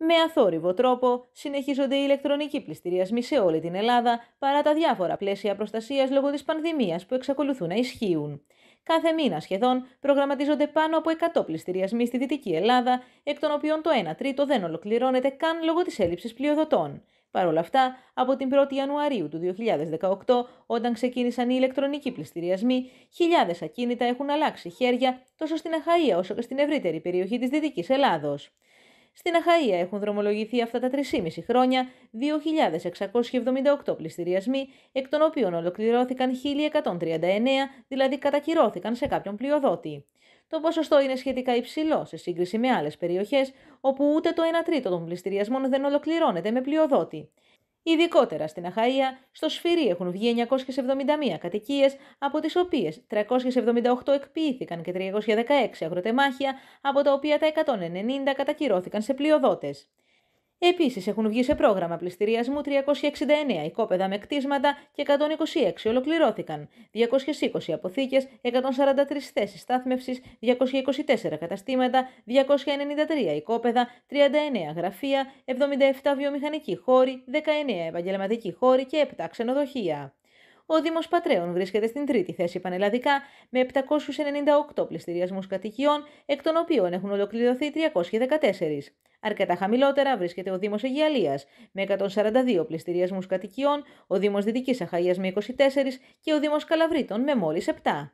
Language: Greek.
Με αθόρυβο τρόπο συνεχίζονται οι ηλεκτρονικοί πληστηριασμοί σε όλη την Ελλάδα παρά τα διάφορα πλαίσια προστασίας λόγω της πανδημίας που εξακολουθούν να ισχύουν. Κάθε μήνα σχεδόν προγραμματίζονται πάνω από 100 πληστηριασμοί στη Δυτική Ελλάδα, εκ των οποίων το 1 τρίτο δεν ολοκληρώνεται καν λόγω της έλλειψης πλειοδοτών. Παρ' όλα αυτά, από την 1η Ιανουαρίου του 2018, όταν ξεκίνησαν οι ηλεκτρονικοί πληστηριασμοί, χιλιάδες ακίνητα έχουν αλλάξει χέρια τόσο στην Αχαία όσο και στην ευρύτερη περιοχή της Δυτικής Ελλάδος. Στην Αχαΐα έχουν δρομολογηθεί αυτά τα 3,5 χρόνια 2.678 πληστηριασμοί, εκ των οποίων ολοκληρώθηκαν 1.139, δηλαδή κατακυρώθηκαν σε κάποιον πλειοδότη. Το ποσοστό είναι σχετικά υψηλό σε σύγκριση με άλλες περιοχές, όπου ούτε το 1 τρίτο των πληστηριασμών δεν ολοκληρώνεται με πλειοδότη. Ειδικότερα στην Αχαΐα, στο Σφυρί έχουν βγει 971 κατοικίες, από τις οποίες 378 εκποιήθηκαν και 316 αγροτεμάχια, από τα οποία τα 190 κατακυρώθηκαν σε πλειοδότες. Επίσης, έχουν βγει σε πρόγραμμα πληστηριασμού 369 οικόπεδα με κτίσματα και 126 ολοκληρώθηκαν, 220 αποθήκε, 143 θέσεις στάθμευσης, 224 καταστήματα, 293 οικόπεδα, 39 γραφεία, 77 βιομηχανικοί χώροι, 19 επαγγελματικοί χώροι και 7 ξενοδοχεία. Ο Δήμος Πατρέων βρίσκεται στην τρίτη θέση πανελλαδικά με 798 πληστηριασμούς κατοικιών, εκ των οποίων έχουν ολοκληρωθεί 314. Αρκετά χαμηλότερα βρίσκεται ο Δήμος Αιγυαλίας με 142 πληστηριασμούς κατοικιών, ο Δήμος Δυτικής Αχαΐας με 24 και ο Δήμος Καλαβρίτων με μόλις 7.